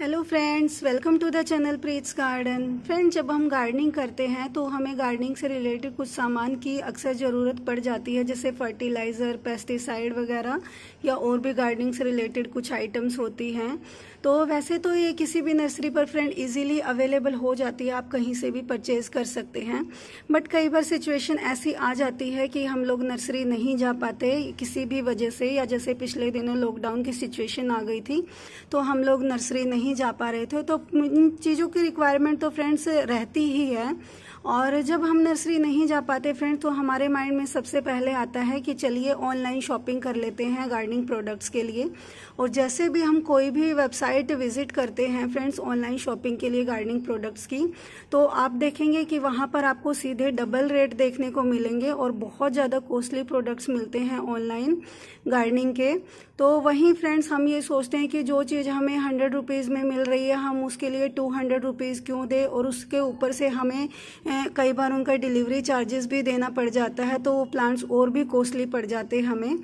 hello friends welcome to the channel Preet garden friends जब हम gardening करते हैं तो हमें गार्डनिंग से रिलेटेड कुछ सामान की अक्सर ज़रूरत पड़ जाती है जैसे फर्टिलाइज़र पेस्टिसाइड वगैरह या और भी गार्डनिंग से रिलेटेड कुछ आइटम्स होती हैं तो वैसे तो ये किसी भी नर्सरी पर फ्रेंड इजीली अवेलेबल हो जाती है आप कहीं से भी परचेज कर सकते हैं बट कई बार सिचुएशन ऐसी आ जाती है कि हम लोग नर्सरी नहीं जा पाते किसी भी वजह से या जैसे पिछले दिनों लॉकडाउन की सिचुएशन आ गई थी तो हम लोग नर्सरी नहीं नहीं जा पा रहे थे तो इन चीज़ों की रिक्वायरमेंट तो फ्रेंड्स रहती ही है और जब हम नर्सरी नहीं जा पाते फ्रेंड तो हमारे माइंड में सबसे पहले आता है कि चलिए ऑनलाइन शॉपिंग कर लेते हैं गार्डनिंग प्रोडक्ट्स के लिए और जैसे भी हम कोई भी वेबसाइट विजिट करते हैं फ्रेंड्स ऑनलाइन शॉपिंग के लिए गार्डनिंग प्रोडक्ट्स की तो आप देखेंगे कि वहाँ पर आपको सीधे डबल रेट देखने को मिलेंगे और बहुत ज़्यादा कॉस्टली प्रोडक्ट्स मिलते हैं ऑनलाइन गार्डनिंग के तो वहीं फ्रेंड्स हम ये सोचते हैं कि जो चीज़ हमें हंड्रेड रुपीज़ में मिल रही है हम उसके लिए टू हंड्रेड रुपीज़ क्यों दें और उसके ऊपर से हमें कई बार उनका डिलीवरी चार्जेस भी देना पड़ जाता है तो वो प्लांट्स और भी कॉस्टली पड़ जाते हैं हमें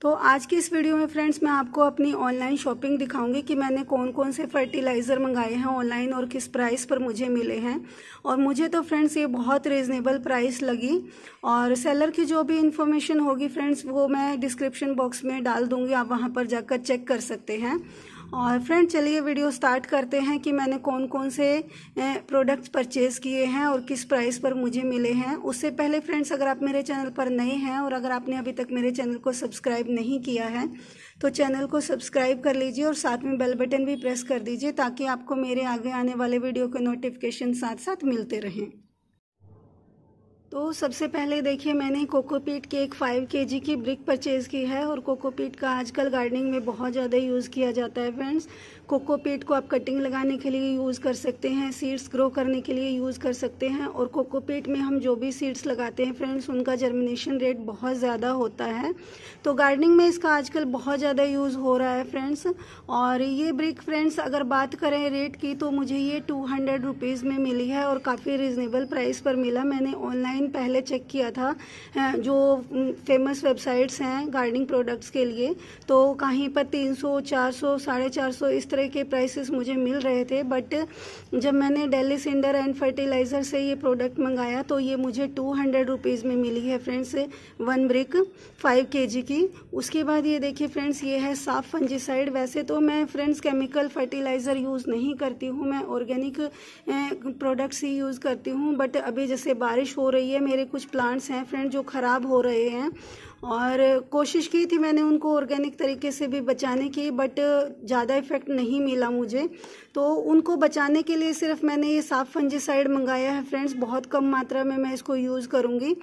तो आज की इस वीडियो में फ्रेंड्स मैं आपको अपनी ऑनलाइन शॉपिंग दिखाऊंगी कि मैंने कौन कौन से फर्टिलाइज़र मंगाए हैं ऑनलाइन और किस प्राइस पर मुझे मिले हैं और मुझे तो फ्रेंड्स ये बहुत रिजनेबल प्राइस लगी और सेलर की जो भी इन्फॉर्मेशन होगी फ्रेंड्स वो मैं डिस्क्रिप्शन बॉक्स में डाल दूंगी आप वहाँ पर जाकर चेक कर सकते हैं और फ्रेंड चलिए वीडियो स्टार्ट करते हैं कि मैंने कौन कौन से प्रोडक्ट्स परचेज़ किए हैं और किस प्राइस पर मुझे मिले हैं उससे पहले फ्रेंड्स अगर आप मेरे चैनल पर नए हैं और अगर आपने अभी तक मेरे चैनल को सब्सक्राइब नहीं किया है तो चैनल को सब्सक्राइब कर लीजिए और साथ में बेल बटन भी प्रेस कर दीजिए ताकि आपको मेरे आगे आने वाले वीडियो के नोटिफिकेशन साथ साथ मिलते रहें तो सबसे पहले देखिए मैंने कोकोपीट के एक फाइव के जी की ब्रिक परचेज़ की है और कोकोपीट का आजकल गार्डनिंग में बहुत ज़्यादा यूज़ किया जाता है फ्रेंड्स कोकोपीट को आप कटिंग लगाने के लिए यूज़ कर सकते हैं सीड्स ग्रो करने के लिए यूज़ कर सकते हैं और कोकोपीट में हम जो भी सीड्स लगाते हैं फ्रेंड्स उनका जर्मिनेशन रेट बहुत ज़्यादा होता है तो गार्डनिंग में इसका आजकल बहुत ज़्यादा यूज़ हो रहा है फ्रेंड्स और ये ब्रिक फ्रेंड्स अगर बात करें रेट की तो मुझे ये टू हंड्रेड रुपीज़ में मिली है और काफ़ी रिजनेबल प्राइस पर मिला मैंने ऑनलाइन पहले चेक किया था जो फेमस वेबसाइट्स हैं गार्डनिंग प्रोडक्ट्स के लिए तो कहीं पर तीन सौ चार सौ साढ़े चार सौ इस तरह तरह के प्राइसेस मुझे मिल रहे थे बट जब मैंने डेली सिंडर एंड फर्टिलाइज़र से ये प्रोडक्ट मंगाया तो ये मुझे टू हंड्रेड रुपीज़ में मिली है फ्रेंड्स वन ब्रिक फाइव के की उसके बाद ये देखिए फ्रेंड्स ये है साफ फंजीसाइड वैसे तो मैं फ्रेंड्स केमिकल फर्टिलाइज़र यूज़ नहीं करती हूँ मैं ऑर्गेनिक प्रोडक्ट्स ही यूज़ करती हूँ बट अभी जैसे बारिश हो रही है मेरे कुछ प्लांट्स हैं फ्रेंड्स जो ख़राब हो रहे हैं और कोशिश की थी मैंने उनको ऑर्गेनिक तरीके से भी बचाने की बट ज़्यादा इफ़ेक्ट नहीं मिला मुझे तो उनको बचाने के लिए सिर्फ मैंने ये साफ फंजीसाइड मंगाया है फ्रेंड्स बहुत कम मात्रा में मैं इसको यूज़ करूँगी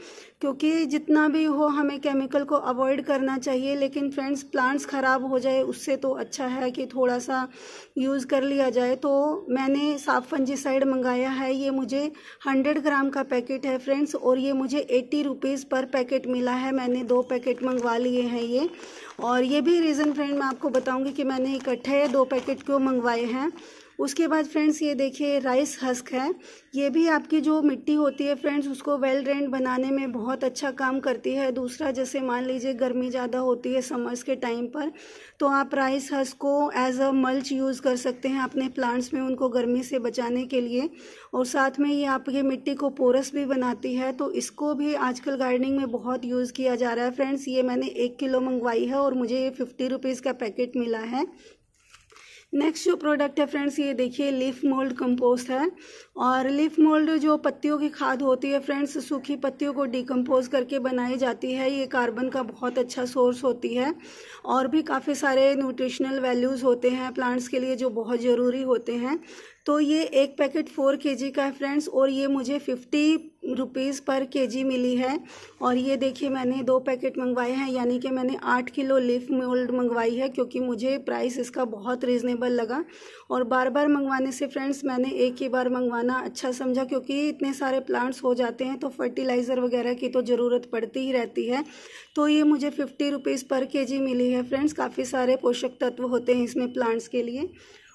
क्योंकि जितना भी हो हमें केमिकल को अवॉइड करना चाहिए लेकिन फ्रेंड्स प्लांट्स ख़राब हो जाए उससे तो अच्छा है कि थोड़ा सा यूज़ कर लिया जाए तो मैंने साफ फंजीसाइड मंगाया है ये मुझे हंड्रेड ग्राम का पैकेट है फ्रेंड्स और ये मुझे एट्टी रुपीज़ पर पैकेट मिला है मैंने दो पैकेट मंगवा लिए हैं ये और ये भी रीज़न फ्रेंड मैं आपको बताऊँगी कि मैंने इकट्ठे दो पैकेट क्यों मंगवाए हैं उसके बाद फ्रेंड्स ये देखिए राइस हस्क है ये भी आपकी जो मिट्टी होती है फ्रेंड्स उसको वेल ड्रेंड बनाने में बहुत अच्छा काम करती है दूसरा जैसे मान लीजिए गर्मी ज़्यादा होती है समर्स के टाइम पर तो आप राइस हस्क को एज अ मल्च यूज़ कर सकते हैं अपने प्लांट्स में उनको गर्मी से बचाने के लिए और साथ में ये आपकी मिट्टी को पोरस भी बनाती है तो इसको भी आजकल गार्डनिंग में बहुत यूज़ किया जा रहा है फ्रेंड्स ये मैंने एक किलो मंगवाई है और मुझे ये फिफ्टी रुपीज़ का पैकेट मिला है नेक्स्ट जो प्रोडक्ट है फ्रेंड्स ये देखिए लीफ मोल्ड कंपोस्ट है और लीफ मोल्ड जो पत्तियों की खाद होती है फ्रेंड्स सूखी पत्तियों को डिकम्पोज करके बनाई जाती है ये कार्बन का बहुत अच्छा सोर्स होती है और भी काफ़ी सारे न्यूट्रिशनल वैल्यूज़ होते हैं प्लांट्स के लिए जो बहुत ज़रूरी होते हैं तो ये एक पैकेट फोर के जी का है फ्रेंड्स और ये मुझे फिफ्टी रुपीज़ पर के जी मिली है और ये देखिए मैंने दो पैकेट मंगवाए हैं यानी कि मैंने आठ किलो लिफ मोल्ड मंगवाई है क्योंकि मुझे प्राइस इसका बहुत रिजनेबल लगा और बार बार मंगवाने से फ्रेंड्स मैंने एक ही बार मंगवाना अच्छा समझा क्योंकि इतने सारे प्लांट्स हो जाते हैं तो फर्टिलाइज़र वगैरह की तो ज़रूरत पड़ती ही रहती है तो ये मुझे फिफ्टी रुपीज़ पर के जी मिली है फ्रेंड्स काफ़ी सारे पोषक तत्व होते हैं इसमें प्लांट्स के लिए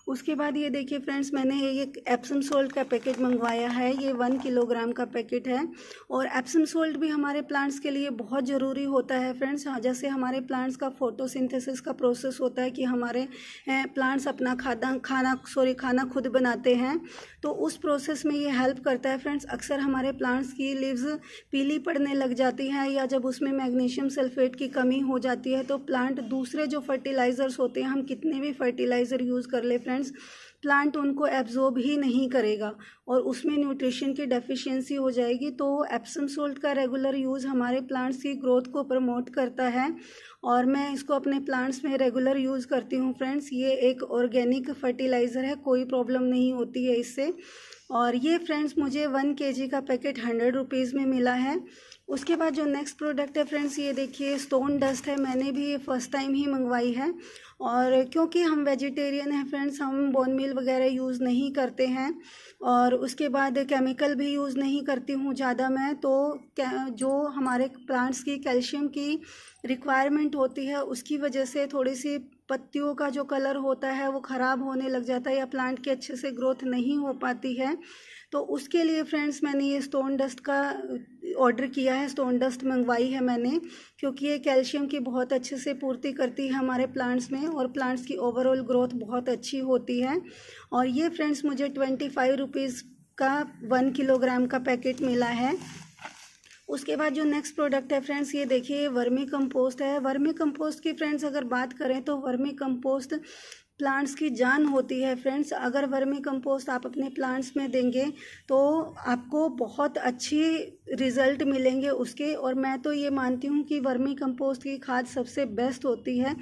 उसके बाद ये देखिए फ्रेंड्स मैंने ये एप्सम सोल्ट का पैकेट मंगवाया है ये वन किलोग्राम का पैकेट है और एप्सम सोल्ट भी हमारे प्लांट्स के लिए बहुत ज़रूरी होता है फ्रेंड्स हाँ, जैसे हमारे प्लांट्स का फोटोसिंथेसिस का प्रोसेस होता है कि हमारे प्लांट्स अपना खादा खाना सॉरी खाना खुद बनाते हैं तो उस प्रोसेस में ये हेल्प करता है फ्रेंड्स अक्सर हमारे प्लांट्स की लीव्स पीली पड़ने लग जाती हैं या जब उसमें मैग्नीशियम सल्फेट की कमी हो जाती है तो प्लांट दूसरे जो फर्टिलाइज़र्स होते हैं हम कितने भी फर्टिलाइज़र यूज़ कर ले फ्रेंड्स फ्रेंड्स प्लांट उनको एब्जॉर्ब ही नहीं करेगा और उसमें न्यूट्रिशन की डेफिशिएंसी हो जाएगी तो एप्सम सोल्ट का रेगुलर यूज़ हमारे प्लांट्स की ग्रोथ को प्रमोट करता है और मैं इसको अपने प्लांट्स में रेगुलर यूज़ करती हूँ फ्रेंड्स ये एक ऑर्गेनिक फर्टिलाइज़र है कोई प्रॉब्लम नहीं होती है इससे और ये फ्रेंड्स मुझे वन के का पैकेट हंड्रेड रुपीज़ में मिला है उसके बाद जो नेक्स्ट प्रोडक्ट है फ्रेंड्स ये देखिए स्टोन डस्ट है मैंने भी ये फ़र्स्ट टाइम ही मंगवाई है और क्योंकि हम वेजिटेरियन हैं फ्रेंड्स हम बोन मिल वगैरह यूज़ नहीं करते हैं और उसके बाद केमिकल भी यूज़ नहीं करती हूँ ज़्यादा मैं तो जो हमारे प्लांट्स की कैल्शियम की रिक्वायरमेंट होती है उसकी वजह से थोड़ी सी पत्तियों का जो कलर होता है वो ख़राब होने लग जाता है या प्लांट की अच्छे से ग्रोथ नहीं हो पाती है तो उसके लिए फ्रेंड्स मैंने ये स्टोन डस्ट का ऑर्डर किया है स्टोन डस्ट मंगवाई है मैंने क्योंकि ये कैल्शियम की बहुत अच्छे से पूर्ति करती है हमारे प्लांट्स में और प्लांट्स की ओवरऑल ग्रोथ बहुत अच्छी होती है और ये फ्रेंड्स मुझे ट्वेंटी फाइव रुपीज़ का वन किलोग्राम का पैकेट मिला है उसके बाद जो नेक्स्ट प्रोडक्ट है फ्रेंड्स ये देखिए वर्मी कंपोस्ट है वर्मी कंपोस्ट की फ्रेंड्स अगर बात करें तो वर्मी कंपोस्ट प्लांट्स की जान होती है फ्रेंड्स अगर वर्मी कंपोस्ट आप अपने प्लांट्स में देंगे तो आपको बहुत अच्छी रिज़ल्ट मिलेंगे उसके और मैं तो ये मानती हूँ कि वर्मी कंपोस्ट की खाद सबसे बेस्ट होती है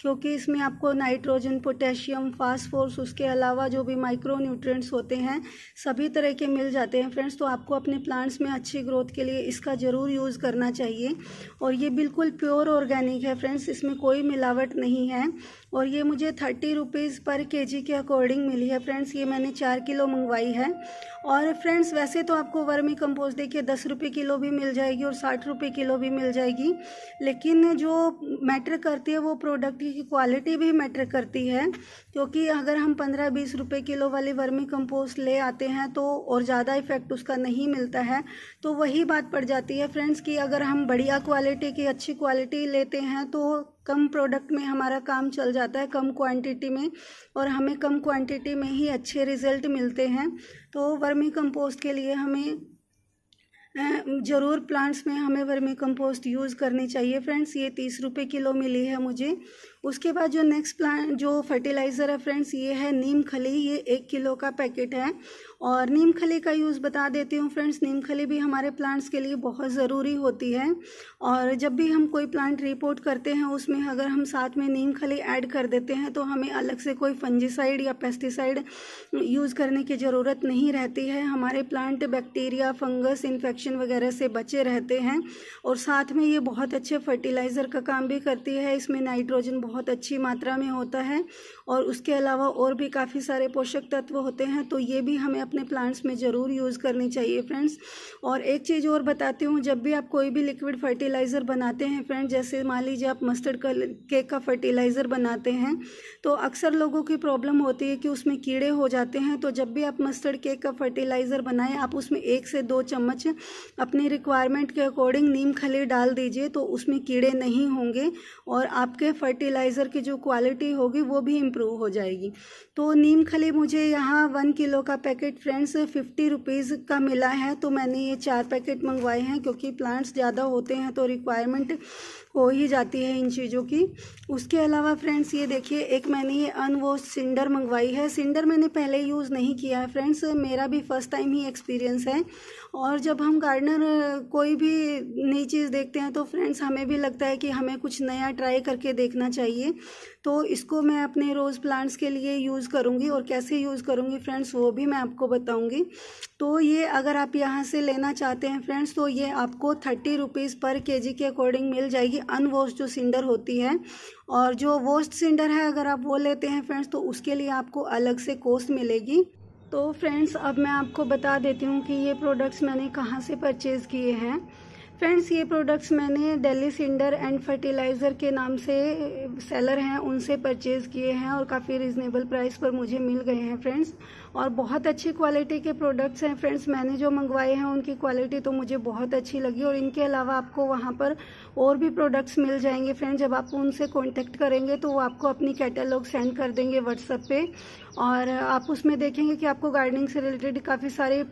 क्योंकि इसमें आपको नाइट्रोजन पोटेशियम फास्फोरस उसके अलावा जो भी माइक्रो न्यूट्रिएंट्स होते हैं सभी तरह के मिल जाते हैं फ्रेंड्स तो आपको अपने प्लांट्स में अच्छी ग्रोथ के लिए इसका ज़रूर यूज़ करना चाहिए और ये बिल्कुल प्योर ऑर्गेनिक है फ्रेंड्स इसमें कोई मिलावट नहीं है और ये मुझे थर्टी रुपीज़ पर के जी के अकॉर्डिंग मिली है फ्रेंड्स ये मैंने चार किलो मंगवाई है और फ्रेंड्स वैसे तो आपको वर्मी कंपोस्ट देखिए दस रुपये किलो भी मिल जाएगी और साठ रुपये किलो भी मिल जाएगी लेकिन जो मैटर करती है वो प्रोडक्ट की क्वालिटी भी मैटर करती है क्योंकि अगर हम पंद्रह बीस रुपये किलो वाली वर्मी कंपोस्ट ले आते हैं तो और ज़्यादा इफ़ेक्ट उसका नहीं मिलता है तो वही बात पड़ जाती है फ्रेंड्स कि अगर हम बढ़िया क्वालिटी की अच्छी क्वालिटी लेते हैं तो कम प्रोडक्ट में हमारा काम चल जाता है कम क्वांटिटी में और हमें कम क्वांटिटी में ही अच्छे रिजल्ट मिलते हैं तो वर्मी कंपोस्ट के लिए हमें ज़रूर प्लांट्स में हमें वर्मी कंपोस्ट यूज़ करनी चाहिए फ्रेंड्स ये तीस रुपये किलो मिली है मुझे उसके बाद जो नेक्स्ट प्लांट जो फर्टिलाइज़र है फ्रेंड्स ये है नीम खली ये एक किलो का पैकेट है और नीम खली का यूज़ बता देती हूँ फ्रेंड्स नीम खली भी हमारे प्लांट्स के लिए बहुत ज़रूरी होती है और जब भी हम कोई प्लांट रिपोर्ट करते हैं उसमें अगर हम साथ में नीम खली ऐड कर देते हैं तो हमें अलग से कोई फंजिसाइड या पेस्टिसाइड यूज़ करने की ज़रूरत नहीं रहती है हमारे plant bacteria fungus infection infection वगैरह से बचे रहते हैं और साथ में ये बहुत अच्छे फर्टिलाइज़र का काम भी करती है इसमें नाइट्रोजन बहुत अच्छी मात्रा में होता है और उसके अलावा और भी काफ़ी सारे पोषक तत्व होते हैं तो ये भी हमें अपने प्लांट्स में ज़रूर यूज़ करनी चाहिए फ्रेंड्स और एक चीज़ और बताती हूँ जब भी आप कोई भी लिक्विड फर्टिलाइज़र बनाते हैं फ्रेंड जैसे मान लीजिए आप मस्टर्ड केक का फर्टिलाइज़र बनाते हैं तो अक्सर लोगों की प्रॉब्लम होती है कि उसमें कीड़े हो जाते हैं तो जब भी आप मस्टर्ड केक का फर्टिलाइज़र बनाएं आप उसमें एक से दो चम्मच अपनी रिक्वायरमेंट के अकॉर्डिंग नीम खली डाल दीजिए तो उसमें कीड़े नहीं होंगे और आपके फर्टिलाइज़र की जो क्वालिटी होगी वो भी इम्प्रूव हो जाएगी तो नीम खली मुझे यहाँ वन किलो का पैकेट फ्रेंड्स फिफ्टी रुपीज़ का मिला है तो मैंने ये चार पैकेट मंगवाए हैं क्योंकि प्लांट्स ज़्यादा होते हैं तो रिक्वायरमेंट हो ही जाती है इन चीज़ों की उसके अलावा फ्रेंड्स ये देखिए एक मैंने ये अन सिंडर मंगवाई है सिंडर मैंने पहले यूज़ नहीं किया है फ्रेंड्स मेरा भी फर्स्ट टाइम ही एक्सपीरियंस है और जब हम गार्डनर कोई भी नई चीज़ देखते हैं तो फ्रेंड्स हमें भी लगता है कि हमें कुछ नया ट्राई करके देखना चाहिए तो इसको मैं अपने रोज़ प्लांट्स के लिए यूज़ करूँगी और कैसे यूज़ करूँगी फ्रेंड्स वो भी मैं आपको बताऊँगी तो ये अगर आप यहाँ से लेना चाहते हैं फ्रेंड्स तो ये आपको थर्टी रुपीज़ पर केजी के अकॉर्डिंग मिल जाएगी अनवॉश जो सिंडर होती है और जो वॉश सिंडर है अगर आप वो लेते हैं फ्रेंड्स तो उसके लिए आपको अलग से कॉस्ट मिलेगी तो फ्रेंड्स अब मैं आपको बता देती हूँ कि ये प्रोडक्ट्स मैंने कहाँ से परचेज़ किए हैं फ्रेंड्स ये प्रोडक्ट्स मैंने दिल्ली सिंडर एंड फर्टिलाइज़र के नाम से सेलर हैं उनसे परचेज़ किए हैं और काफ़ी रिजनेबल प्राइस पर मुझे मिल गए हैं फ्रेंड्स और बहुत अच्छी क्वालिटी के प्रोडक्ट्स हैं फ्रेंड्स मैंने जो मंगवाए हैं उनकी क्वालिटी तो मुझे बहुत अच्छी लगी और इनके अलावा आपको वहाँ पर और भी प्रोडक्ट्स मिल जाएंगे फ्रेंड्स जब आप उनसे कॉन्टेक्ट करेंगे तो वो आपको अपनी कैटलॉग सेंड कर देंगे व्हाट्सएप पर और आप उसमें देखेंगे कि आपको गार्डनिंग से रिलेटेड काफ़ी सारे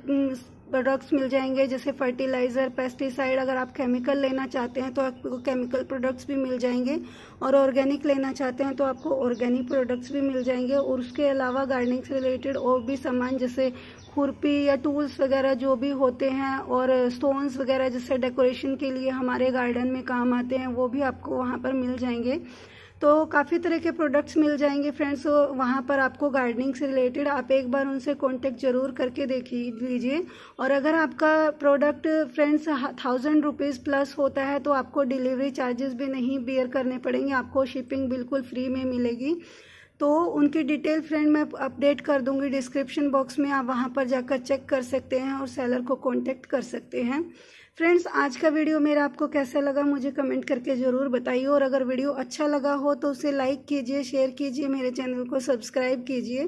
प्रोडक्ट्स मिल जाएंगे जैसे फर्टिलाइज़र पेस्टिसाइड अगर आप केमिकल लेना चाहते हैं तो आपको केमिकल प्रोडक्ट्स भी मिल जाएंगे और ऑर्गेनिक लेना चाहते हैं तो आपको ऑर्गेनिक प्रोडक्ट्स भी मिल जाएंगे और उसके अलावा गार्डनिंग से रिलेटेड और भी सामान जैसे खुरपी या टूल्स वगैरह जो भी होते हैं और स्टोन्स वगैरह जैसे डेकोरेशन के लिए हमारे गार्डन में काम आते हैं वो भी आपको वहाँ पर मिल जाएंगे तो काफ़ी तरह के प्रोडक्ट्स मिल जाएंगे फ्रेंड्स तो वहाँ पर आपको गार्डनिंग से रिलेटेड आप एक बार उनसे कॉन्टेक्ट जरूर करके देख लीजिए और अगर आपका product friends thousand rupees plus होता है तो आपको डिलीवरी चार्जेस भी नहीं बियर करने पड़ेंगे आपको शिपिंग बिल्कुल फ्री में मिलेगी तो उनकी डिटेल फ्रेंड मैं अपडेट कर दूंगी डिस्क्रिप्शन बॉक्स में आप वहाँ पर जाकर चेक कर सकते हैं और सेलर को कॉन्टेक्ट कर सकते हैं फ्रेंड्स आज का वीडियो मेरा आपको कैसा लगा मुझे कमेंट करके ज़रूर बताइए और अगर वीडियो अच्छा लगा हो तो उसे लाइक कीजिए शेयर कीजिए मेरे चैनल को सब्सक्राइब कीजिए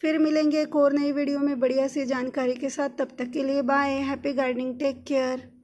फिर मिलेंगे एक और नई वीडियो में बढ़िया सी जानकारी के साथ तब तक के लिए bye happy gardening take care